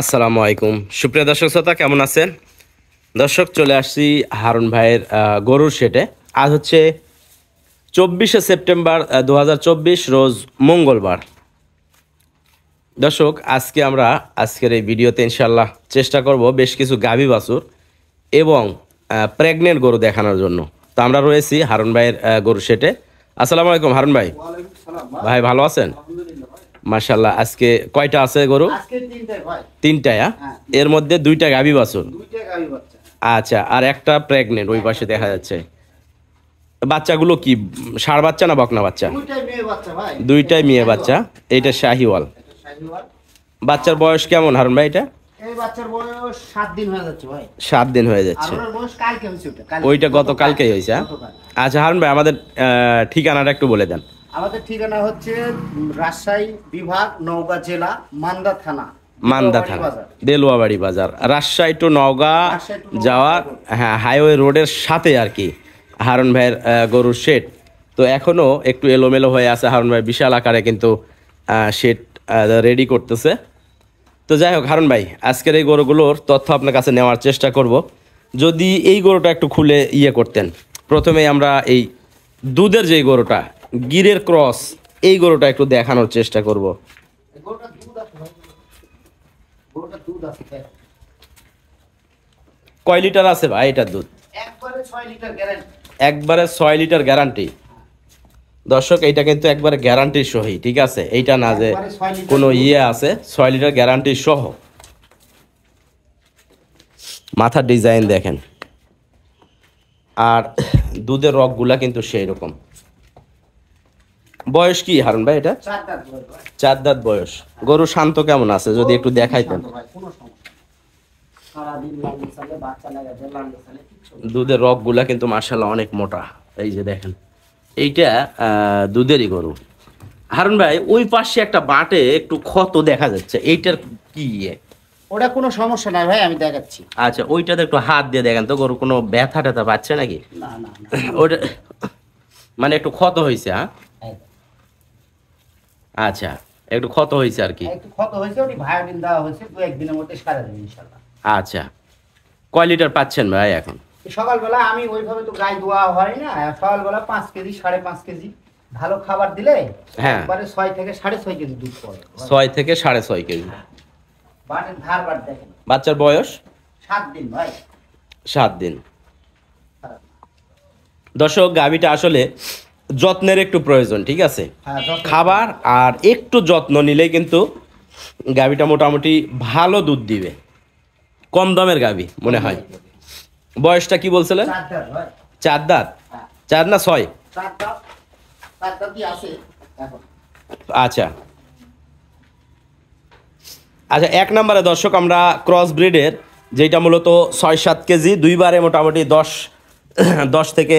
আসসালামু আলাইকুম সুপ্রিয় দর্শক শ্রোতা কেমন আছেন দর্শক চলে আসছি হারুন ভাইয়ের গরুর শেটে আজ হচ্ছে চব্বিশে সেপ্টেম্বর দু রোজ মঙ্গলবার দর্শক আজকে আমরা আজকের এই ভিডিওতে ইনশাল্লাহ চেষ্টা করব বেশ কিছু গাভী বাছুর এবং প্রেগনেন্ট গরু দেখানোর জন্য তো আমরা রয়েছি হারুন ভাইয়ের গরু শেটে আসসালামু আলাইকুম হারুন ভাই ভাই ভালো আছেন মাশাল্লাহ আজকে কয়টা আছে গরু তিনটা হ্যাঁ। এর মধ্যে দুইটা গাভী বাছুর আচ্ছা আর একটা প্রেগনেন্ট ওই পাশে দেখা যাচ্ছে বাচ্চাগুলো কি ষাড় বাচ্চা না বকনা বাচ্চা দুইটাই মেয়ে বাচ্চা এটা শাহিওয়াল বাচ্চার বয়স কেমন হারুন ভাই এটা সাত দিন হয়ে যাচ্ছে ওইটা গতকালকেই হয়েছে আচ্ছা হারুন ভাই আমাদের ঠিকানাটা একটু বলে দেন আমাদের ঠিকানা হচ্ছে রাজশাহী বিভাগ নওগাঁ জেলা মান্দা থানা মান্দা থানা দেলুয়াবাড়ি বাজার রাজশাহী টু নওগাঁ যাওয়ার হ্যাঁ হাইওয়ে রোডের সাথে আর কি হারুন ভাইয়ের গরুর শেড তো এখনও একটু এলোমেলো হয়ে আছে হারুন ভাই বিশাল আকারে কিন্তু শেড রেডি করতেছে তো যাই হোক হারুন ভাই আজকের এই গরুগুলোর তথ্য আপনার কাছে নেওয়ার চেষ্টা করব যদি এই গরুটা একটু খুলে ইয়ে করতেন প্রথমেই আমরা এই দুধের যে গরুটা গিরের ক্রস এই গরুটা একটু দেখানোর চেষ্টা করব কয় লিটার আছে ভাই এটার দুধ একবারে ছয় লিটার গ্যারান্টি দর্শক এইটা কিন্তু একবারে গ্যারান্টি সহি ঠিক আছে এইটা না যে কোনো ইয়ে আছে ছয় লিটার গ্যারান্টি সহ মাথার ডিজাইন দেখেন আর দুধের রকগুলা কিন্তু সেই রকম বয়স কি হারুন ভাই এটা চার দাঁত বয়স গরু শান্ত কেমন আছে যদি একটু দেখাইতেন দুধের গুলা কিন্তু মার্শাল্লাহ অনেক মোটা এই যে দেখেন এইটা দুধেরই গরু হারুন ভাই ওই পাশে একটা বাটে একটু ক্ষত দেখা যাচ্ছে এইটার কি ইয়ে? ওটা কোনো সমস্যা নাই ভাই আমি দেখাচ্ছি আচ্ছা ওইটাতে একটু হাত দিয়ে দেখেন তো গরু কোনো ব্যথা ট্যাথা পাচ্ছে নাকি ওটা মানে একটু ক্ষত হয়েছে হ্যাঁ আচ্ছা একটু ক্ষত হয়েছে আর কি হ্যাঁ, একটু ক্ষত হয়েছে ওটি ভায়োডিন দেওয়া হয়েছে দু একদিনের মধ্যে সারা দেবে ইনশাল্লাহ আচ্ছা কয় লিটার পাচ্ছেন ভাই এখন সকালবেলা আমি ওইভাবে তো গায়ে দোয়া হয় না সকালবেলা পাঁচ কেজি সাড়ে পাঁচ কেজি ভালো খাবার দিলে হ্যাঁ মানে ছয় থেকে সাড়ে ছয় কেজি দুধ পড়ে ছয় থেকে সাড়ে ছয় কেজি বাটের ধার বাট দেখেন বাচ্চার বয়স সাত দিন ভাই সাত দিন হ্যাঁ। দর্শক গাভিটা আসলে যত্নের একটু প্রয়োজন ঠিক আছে হ্যাঁ, খাবার আর একটু যত্ন নিলে কিন্তু গাভীটা মোটামুটি ভালো দুধ দিবে কম দামের গাবি মনে হয় বয়সটা কি বলছিলেন চার দাঁত হ্যাঁ। চার না ছয় আচ্ছা আচ্ছা এক নম্বরে দর্শক আমরা ক্রস ব্রিডের যেটা মূলত ছয় সাত কেজি দুইবারে মোটামুটি দশ দশ থেকে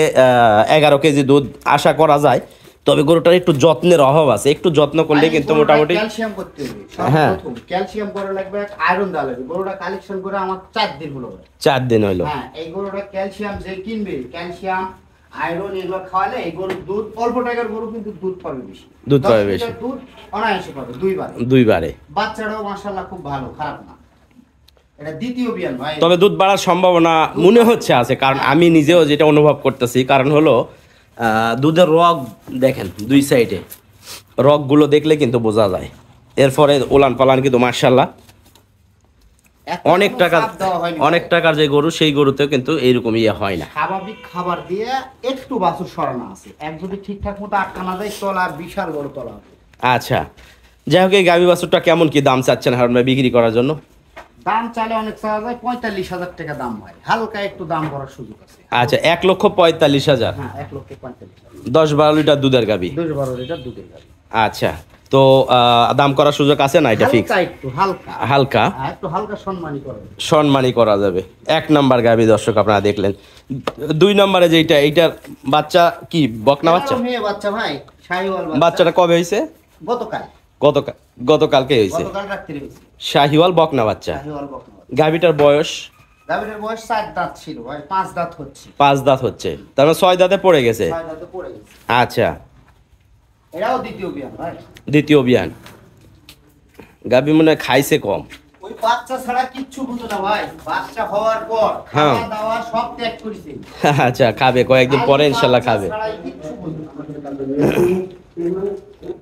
এগারো কেজি দুধ আশা করা যায় তবে গরুটার একটু যত্নের অভাব আছে একটু যত্ন করলে কিন্তু মোটামুটি হ্যাঁ ক্যালসিয়াম করা লাগবে আয়রন দেওয়া লাগবে গরুটা কালেকশন করে আমার দিন হলো চার দিন হলো হ্যাঁ এই গরুটা ক্যালসিয়াম যে কিনবে ক্যালসিয়াম আয়রন এগুলো খাওয়ালে এই গরুর দুধ অল্প টাকার গরু কিন্তু দুধ পাবে বেশি দুধ পাবে বেশি দুধ অনায়াসে পাবে দুইবার দুইবারে বাচ্চাটাও মাসাল্লাহ খুব ভালো খারাপ না তবে দুধ বাড়ার সম্ভাবনা মনে হচ্ছে আছে কারণ আমি নিজেও যেটা অনুভব করতেছি কারণ হলো দুধের রগ দেখেন দুই সাইডে রগগুলো দেখলে কিন্তু বোঝা যায় এরপরে ওলান পালান কিন্তু মার্শাল্লাহ অনেক টাকা অনেক টাকার যে গরু সেই গরুতে কিন্তু এইরকম ইয়ে হয় না স্বাভাবিক খাবার দিয়ে একটু বাছুর সরানো আছে এক যদি ঠিকঠাক মতো আটকানা যায় তলা বিশাল গরু তলা আচ্ছা যাই হোক এই গাভী বাছুরটা কেমন কি দাম চাচ্ছেন হারুন ভাই বিক্রি করার জন্য দাম অনেক পঁয়তাল্লিশ হাজার টাকা দাম হয় হালকা একটু দাম করার সুযোগ আছে আচ্ছা এক লক্ষ পঁয়তাল্লিশ হাজার হ্যাঁ এক লক্ষ পঁয়তাল্লিশ দশ বারো লিটার দুধের গাবি দশ বারো লিটার দুধের গাবি আচ্ছা তো দাম করার সুযোগ আছে না এটা ফিক্স একটু হালকা হালকা হ্যাঁ, একটু হালকা সম্মানই করা করা যাবে এক নাম্বার গাবি দর্শক আপনারা দেখলেন দুই নম্বরে যেটা এইটার বাচ্চা কি বকনা বাচ্চা বাচ্চা ভাই বাচ্চাটা কবে হয়েছে গতকাল গতকাল গতকালকে হয়েছে শাহিওয়াল বকনা বাচ্চা গাভিটার বয়স দাঁত পাঁচ দাঁত হচ্ছে পাঁচ মানে ছয় দাঁতে পড়ে গেছে আচ্ছা এরাও দ্বিতীয় অভিয়ান ভাই দ্বিতীয় বিয়ান গাভি মনে খাইছে কম ওই হ্যাঁ। আচ্ছা খাবে কয়েকদিন পরে ইনশাআল্লাহ খাবে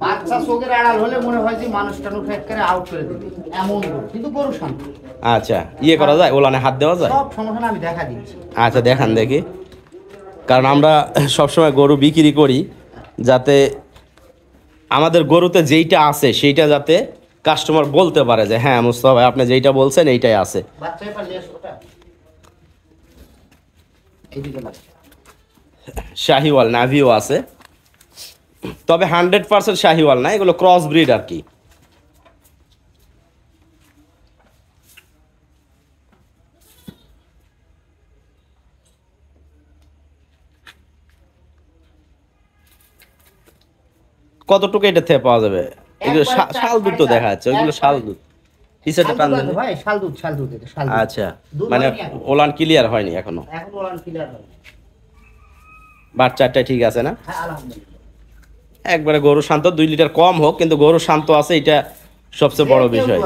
বাচ্চা আড়াল হলে মনে হয় যে করে আউট করে দিবে এমন কিন্তু গরু শান্ত আচ্ছা ইয়ে করা যায় ওলানে হাত দেওয়া যায় সব সমস্যা আমি দেখা দিচ্ছি আচ্ছা দেখান দেখি কারণ আমরা সবসময় গরু বিক্রি করি যাতে আমাদের গরুতে যেইটা আছে সেইটা যাতে কাস্টমার বলতে পারে যে হ্যাঁ মুস্তফা ভাই আপনি যেইটা বলছেন এইটাই আছে শাহিওয়াল নাভিও আছে তবে হান্ড্রেড পার্সেন্ট শাহিওয়াল না এগুলো ক্রস ব্রিড আর কি কতটুকু এটা থেকে পাওয়া যাবে এগুলো শাল দুধ তো দেখা যাচ্ছে ওইগুলো শাল দুধ আচ্ছা মানে ওলান ক্লিয়ার হয়নি এখনো বাচ্চাটা ঠিক আছে না হ্যাঁ, একবারে গরু শান্ত দুই লিটার কম হোক কিন্তু গরু শান্ত আছে এটা সবচেয়ে বড় বিষয়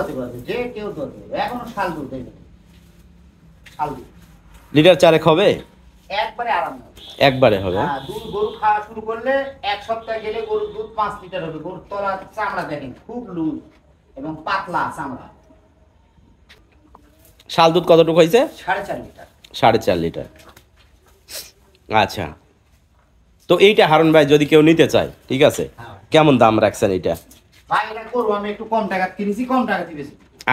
লিটার চারেক হবে একবারে হবে হ্যাঁ, দুধ খুব পাতলা চামড়া শাল দুধ কতটুকু হয়েছে সাড়ে চার লিটার সাড়ে চার লিটার আচ্ছা তো এইটা হারুন ভাই যদি কেউ নিতে চায় ঠিক আছে হ্যাঁ। কেমন দাম রাখছেন এইটা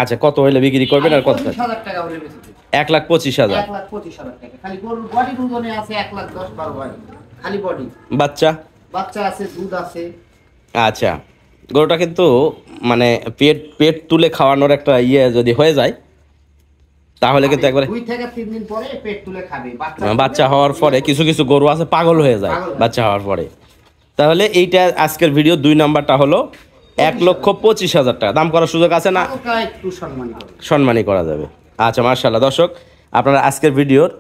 আচ্ছা কত হইলে বিক্রি করবেন আর কত এক লাখ পঁচিশ হাজার বাচ্চা আচ্ছা গরুটা কিন্তু মানে পেট পেট তুলে খাওয়ানোর একটা ইয়ে যদি হয়ে যায় তাহলে কিন্তু একবারে দুই থেকে তিন দিন পরে পেট তুলে খাবে বাচ্চা হওয়ার পরে কিছু কিছু গরু আছে পাগল হয়ে যায় বাচ্চা হওয়ার পরে তাহলে এইটা আজকের ভিডিও দুই নাম্বারটা হলো এক লক্ষ পঁচিশ হাজার টাকা দাম করার সুযোগ আছে না সম্মানই করা যাবে আচ্ছা মার্শাল্লাহ দর্শক আপনারা আজকের ভিডিওর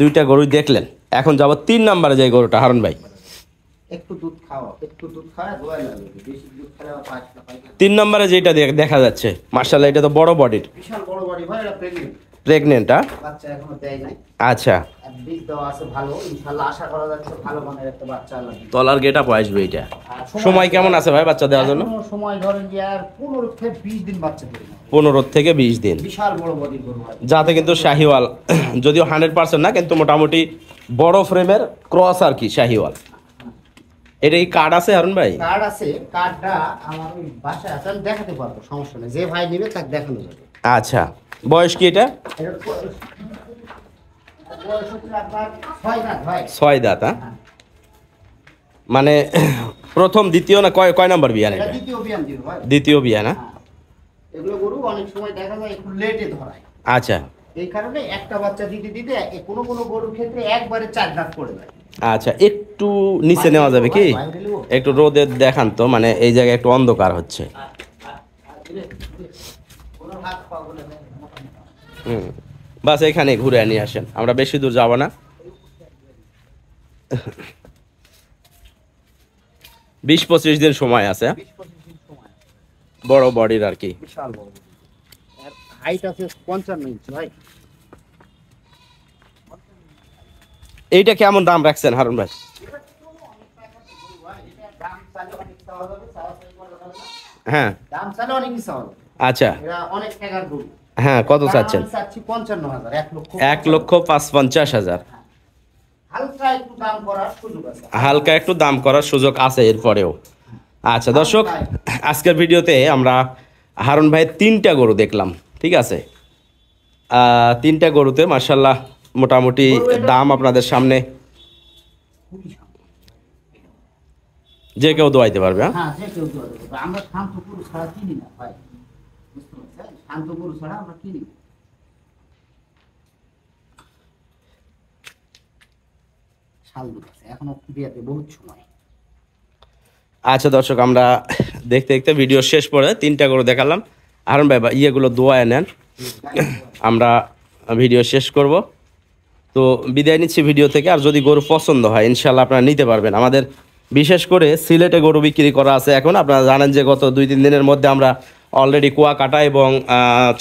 দুইটা গরু দেখলেন এখন যাব তিন নাম্বারে যাই গরুটা হারণ ভাই তিন নম্বরে যেটা দেখা যাচ্ছে মার্শাল এটা তো বড় বডির প্রেগনেন্ট আচ্ছা তলার গেটা আসবে এটা সময় কেমন আছে ভাই বাচ্চা দেওয়ার জন্য পনেরো থেকে বিশ দিন যাতে কিন্তু শাহিওয়াল যদিও হান্ড্রেড পার্সেন্ট না কিন্তু মোটামুটি বড় ফ্রেমের ক্রস আর কি শাহিওয়াল এটা এই কার্ড আছে অরুণ ভাই কার্ড আছে কার্ডটা আমার ওই বাসায় আছে দেখাতে পারবো সমস্যা নেই যে ভাই নেবে তাকে দেখানো যাবে আচ্ছা বয়স কি এটা ছয় হ্যাঁ? হ্যাঁ। মানে প্রথম দ্বিতীয় না কয় কয় নাম্বার বিয়ান এটা দ্বিতীয় বিয়ান না হ্যাঁ? এগুলো গরু অনেক সময় দেখা যায় একটু লেটে ধরায় আচ্ছা এই কারণে একটা বাচ্চা দিতে দিতে কোনো কোনো গরুর ক্ষেত্রে একবারে চার দাঁত পড়ে যায় আচ্ছা একটু নিচে নেওয়া যাবে কি একটু রোদে দেখান তো মানে এই জায়গায় একটু অন্ধকার হচ্ছে হুম বাস এখানে ঘুরে নিয়ে আসেন আমরা বেশি দূর যাব না বিশ পঁচিশ দিন সময় আছে বড় বডির আর কি এইটা কেমন দাম রাখছেন হারুন ভাই হ্যাঁ আচ্ছা হ্যাঁ কত চাচ্ছেন এক লক্ষ পাঁচ পঞ্চাশ হাজার হালকা একটু দাম করার সুযোগ আছে এরপরেও আচ্ছা দর্শক আজকের ভিডিওতে আমরা হারুন ভাইয়ের তিনটা গরু দেখলাম ঠিক আছে তিনটা গরুতে মার্শাল্লাহ মোটামুটি দাম আপনাদের সামনে যে কেউ দোয়াইতে পারবে হ্যাঁ, হ্যাঁ যে কেউ দোয়াইতে পারবে আমরা শান্ত না ভাই শান্ত আমরা বহুত সময় আচ্ছা দর্শক আমরা দেখতে দেখতে ভিডিও শেষ পরে তিনটা করে দেখালাম আরম ভাই ইয়েগুলো দোয়ায় নেন আমরা ভিডিও শেষ করবো তো বিদায় নিচ্ছি ভিডিও থেকে আর যদি গরু পছন্দ হয় ইনশাল্লাহ আপনারা নিতে পারবেন আমাদের বিশেষ করে সিলেটে গরু বিক্রি করা আছে এখন আপনারা জানেন যে গত দুই তিন দিনের মধ্যে আমরা অলরেডি কুয়াকাটা এবং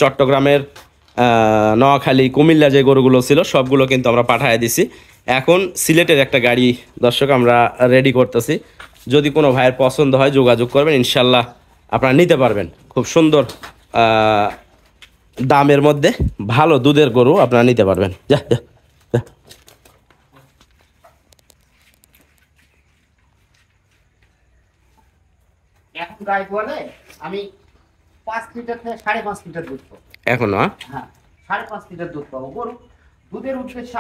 চট্টগ্রামের নোয়াখালী কুমিল্লা যে গরুগুলো ছিল সবগুলো কিন্তু আমরা পাঠিয়ে দিছি এখন সিলেটের একটা গাড়ি দর্শক আমরা রেডি করতেছি যদি কোনো ভাইয়ের পছন্দ হয় যোগাযোগ করবেন ইনশাল্লাহ আপনারা নিতে পারবেন খুব সুন্দর দামের মধ্যে ভালো দুধের গরু আপনারা নিতে পারবেন যা যা এখন গাই বলে আমি লিটার থেকে লিটার দুধ পাবো এখন হ্যাঁ, হ্যাঁ লিটার দুধ পাবো গরু দুধের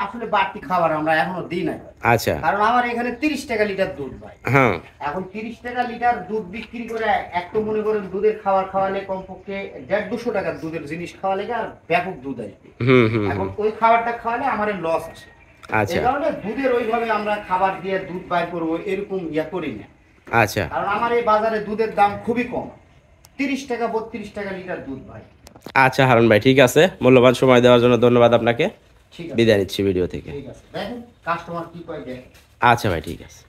আসলে বাড়তি খাবার আমরা এখনো দিই না আচ্ছা কারণ আমার এখানে টাকা লিটার দুধ ভাই হ্যাঁ এখন টাকা লিটার দুধ বিক্রি করে একটু মনে করেন দুধের খাবার খাওয়ালে কমপক্ষে দেড় দুশো টাকা দুধের জিনিস খাওয়ালে আর ব্যাপক দুধ আসবে এখন ওই খাবারটা খাওয়ালে আমার লস আছে আচ্ছা এই কারণে দুধের ওইভাবে আমরা খাবার দিয়ে দুধ বাই করবো এরকম ইয়া করি না আচ্ছা কারণ আমার এই বাজারে দুধের দাম খুবই কম টাকা টাকা লিটার দুধ ভাই আচ্ছা হারুন ভাই ঠিক আছে মূল্যবান সময় দেওয়ার জন্য ধন্যবাদ আপনাকে বিদায় নিচ্ছি ভিডিও থেকে আচ্ছা ভাই ঠিক আছে